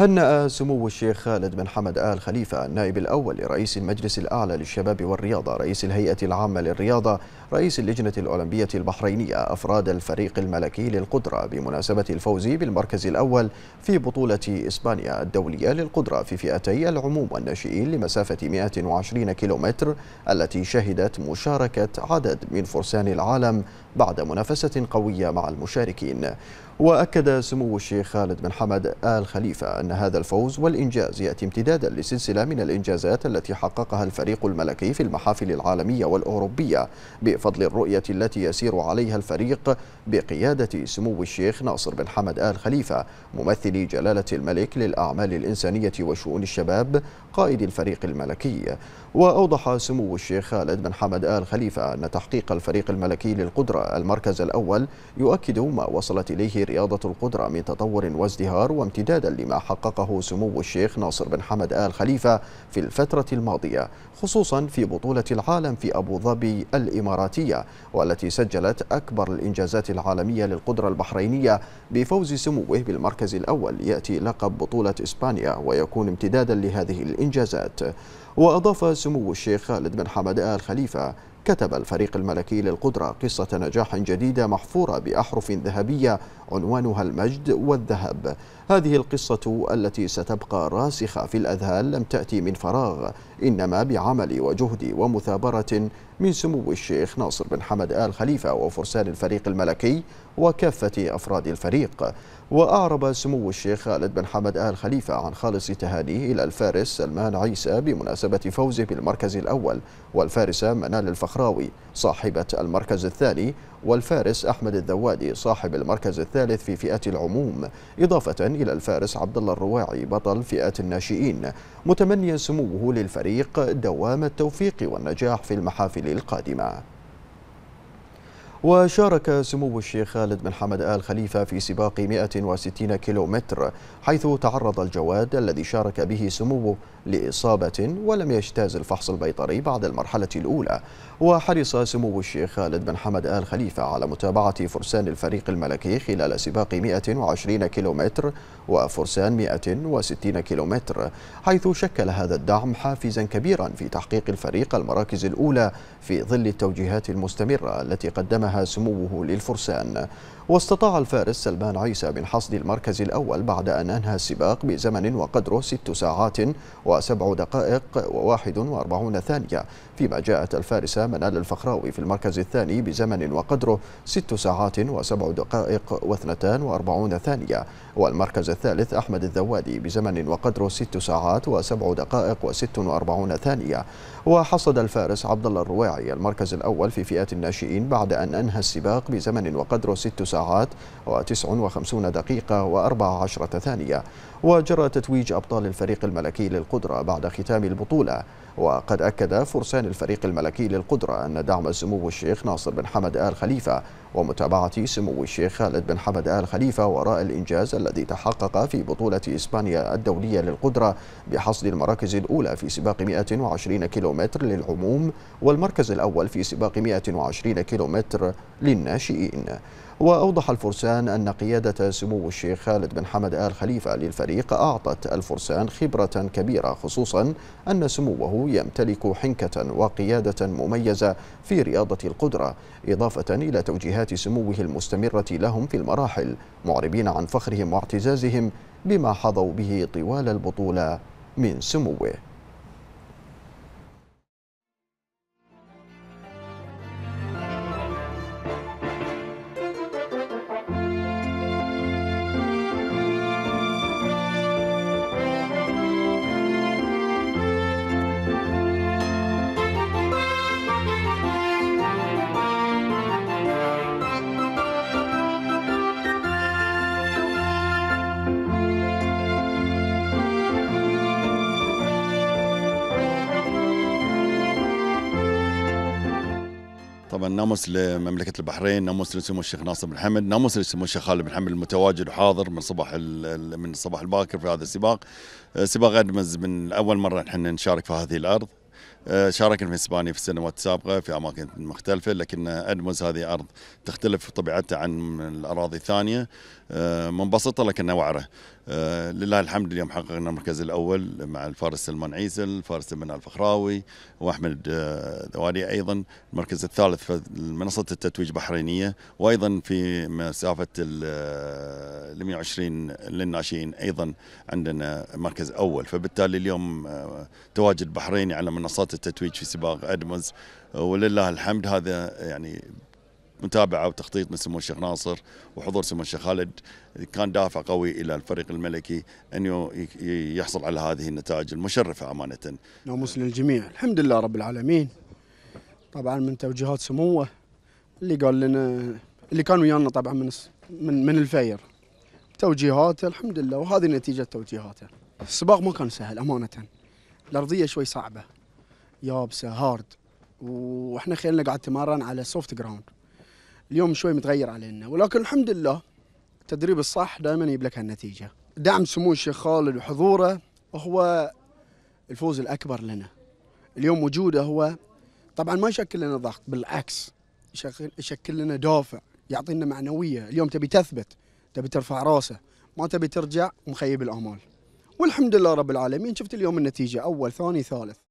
هنأ سمو الشيخ خالد بن حمد آل خليفة النائب الأول لرئيس المجلس الأعلى للشباب والرياضة رئيس الهيئة العامة للرياضة رئيس اللجنة الأولمبية البحرينية أفراد الفريق الملكي للقدرة بمناسبة الفوز بالمركز الأول في بطولة إسبانيا الدولية للقدرة في فئتي العموم والناشئين لمسافة 120 كيلومتر التي شهدت مشاركة عدد من فرسان العالم بعد منافسة قوية مع المشاركين وأكد سمو الشيخ خالد بن حمد آل خليفة أن هذا الفوز والإنجاز يأتي امتدادا لسلسلة من الإنجازات التي حققها الفريق الملكي في المحافل العالمية والأوروبية بفضل الرؤية التي يسير عليها الفريق بقيادة سمو الشيخ ناصر بن حمد آل خليفة ممثل جلالة الملك للأعمال الإنسانية وشؤون الشباب قائد الفريق الملكي وأوضح سمو الشيخ خالد بن حمد آل خليفة أن تحقيق الفريق الملكي للقدرة المركز الأول يؤكد ما وصلت إليه رياضة القدرة من تطور وازدهار وامتدادا لما حققه سمو الشيخ ناصر بن حمد آل خليفة في الفترة الماضية خصوصا في بطولة العالم في أبو ظبي الإماراتية والتي سجلت أكبر الإنجازات العالمية للقدرة البحرينية بفوز سموه بالمركز الأول يأتي لقب بطولة إسبانيا ويكون امتدادا لهذه الإنجازات وأضاف سمو الشيخ خالد بن حمد آل خليفة كتب الفريق الملكي للقدرة قصة نجاح جديدة محفورة بأحرف ذهبية عنوانها المجد والذهب هذه القصة التي ستبقى راسخة في الأذهان لم تأتي من فراغ إنما بعمل وجهد ومثابرة من سمو الشيخ ناصر بن حمد آل خليفة وفرسان الفريق الملكي وكافة أفراد الفريق وأعرب سمو الشيخ خالد بن حمد آل خليفة عن خالص تهانيه إلى الفارس سلمان عيسى بمناسبة فوزه بالمركز الأول والفارسة منال الفخراوي صاحبة المركز الثاني والفارس أحمد الذوادي صاحب المركز الثالث في فئة العموم إضافة إلى الفارس عبد الله الرواعي بطل فئة الناشئين متمنيا سموه للفريق دوام التوفيق والنجاح في المحافل القادمة وشارك سمو الشيخ خالد بن حمد آل خليفة في سباق 160 كيلومتر حيث تعرض الجواد الذي شارك به سموه لإصابة ولم يجتاز الفحص البيطري بعد المرحلة الأولى وحرص سمو الشيخ خالد بن حمد آل خليفة على متابعة فرسان الفريق الملكي خلال سباق 120 كيلومتر وفرسان 160 كيلومتر حيث شكل هذا الدعم حافزا كبيرا في تحقيق الفريق المراكز الأولى في ظل التوجيهات المستمرة التي قدمها سموه للفرسان واستطاع الفارس سلمان عيسى من حصد المركز الأول بعد أن أنهى السباق بزمن وقدره 6 ساعات و7 دقائق و41 ثانية فيما جاءت الفارسة منال الفخراوي في المركز الثاني بزمن وقدره 6 ساعات و7 دقائق و42 ثانية والمركز الثالث أحمد الذوالي بزمن وقدره 6 ساعات و7 دقائق و46 ثانية وحصد الفارس عبد الله الرواعي المركز الأول في فئة الناشئين بعد أن أنهى السباق بزمن وقدره 6 ساعات ساعات و59 دقيقة و14 ثانية وجرى تتويج أبطال الفريق الملكي للقدرة بعد ختام البطولة وقد أكد فرسان الفريق الملكي للقدرة أن دعم سمو الشيخ ناصر بن حمد آل خليفة ومتابعة سمو الشيخ خالد بن حمد آل خليفة وراء الإنجاز الذي تحقق في بطولة إسبانيا الدولية للقدرة بحصد المراكز الأولى في سباق 120 كيلومتر للعموم والمركز الأول في سباق 120 كيلومتر للناشئين وأوضح الفرسان أن قيادة سمو الشيخ خالد بن حمد آل خليفة للفريق أعطت الفرسان خبرة كبيرة خصوصا أن سموه يمتلك حنكة وقيادة مميزة في رياضة القدرة إضافة إلى توجيهات جهات سموه المستمرة لهم في المراحل معربين عن فخرهم واعتزازهم بما حظوا به طوال البطولة من سموه طبعا ناموس لمملكه البحرين ناموس لسمو الشيخ ناصر بن حمد ناموس لسمو الشيخ خالد بن حمد المتواجد وحاضر من صباح من الصباح الباكر في هذا السباق آه، سباق ادمز من اول مره نحن نشارك في هذه الارض آه، شاركنا في اسبانيا في السنوات السابقه في اماكن مختلفه لكن ادمز هذه ارض تختلف طبيعتها عن الاراضي الثانيه آه، منبسطه لكنها وعره آه، لله الحمد اليوم حققنا المركز الاول مع الفارس سلمان عيسى الفارس بن الفخراوي واحمد ذواري آه، ايضا المركز الثالث في منصه التتويج البحرينيه وايضا في مسافه ال 120 آه، للناشئين ايضا عندنا مركز اول فبالتالي اليوم تواجد بحريني على منصات التتويج في سباق ادمز ولله الحمد هذا يعني متابعه وتخطيط من سمو الشيخ ناصر وحضور سمو الشيخ خالد كان دافع قوي الى الفريق الملكي انه يحصل على هذه النتائج المشرفه امانه. ناموس للجميع، الحمد لله رب العالمين. طبعا من توجيهات سموه اللي قال لنا اللي كان ويانا طبعا من من من الفير توجيهاته الحمد لله وهذه نتيجه توجيهاته. السباق ما كان سهل امانه. الارضيه شوي صعبه يابسه هارد واحنا خيلنا قاعد نتمرن على سوفت جراوند اليوم شوي متغير علينا ولكن الحمد لله التدريب الصح دائما يجيب لك هالنتيجه دعم سمو الشيخ خالد وحضوره هو الفوز الاكبر لنا اليوم وجوده هو طبعا ما يشكل لنا ضغط بالعكس يشكل لنا دافع يعطينا معنويه اليوم تبي تثبت تبي ترفع راسه ما تبي ترجع مخيب الامال والحمد لله رب العالمين شفت اليوم النتيجه اول ثاني ثالث